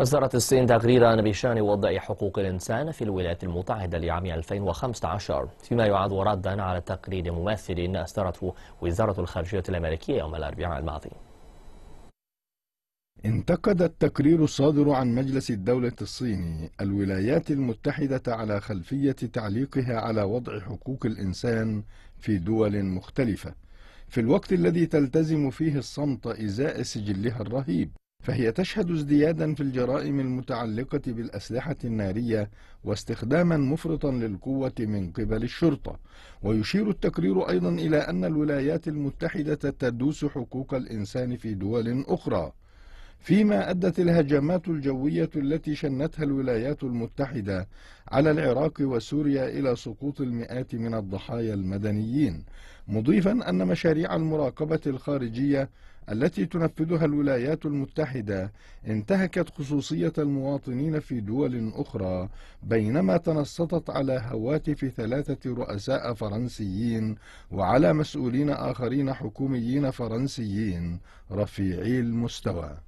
أصدرت الصين تقريرا بشان وضع حقوق الإنسان في الولايات المتحدة لعام 2015 فيما يعد ردا على تقرير مماثل أصدرته وزارة الخارجية الأمريكية يوم الأربعاء الماضي انتقد التقرير الصادر عن مجلس الدولة الصيني الولايات المتحدة على خلفية تعليقها على وضع حقوق الإنسان في دول مختلفة في الوقت الذي تلتزم فيه الصمت إزاء سجلها الرهيب فهي تشهد ازديادا في الجرائم المتعلقة بالأسلحة النارية واستخداما مفرطا للقوة من قبل الشرطة ويشير التقرير أيضا إلى أن الولايات المتحدة تدوس حقوق الإنسان في دول أخرى فيما أدت الهجمات الجوية التي شنتها الولايات المتحدة على العراق وسوريا إلى سقوط المئات من الضحايا المدنيين مضيفا أن مشاريع المراقبة الخارجية التي تنفذها الولايات المتحدة انتهكت خصوصية المواطنين في دول أخرى بينما تنصتت على هواتف ثلاثة رؤساء فرنسيين وعلى مسؤولين آخرين حكوميين فرنسيين رفيعي المستوى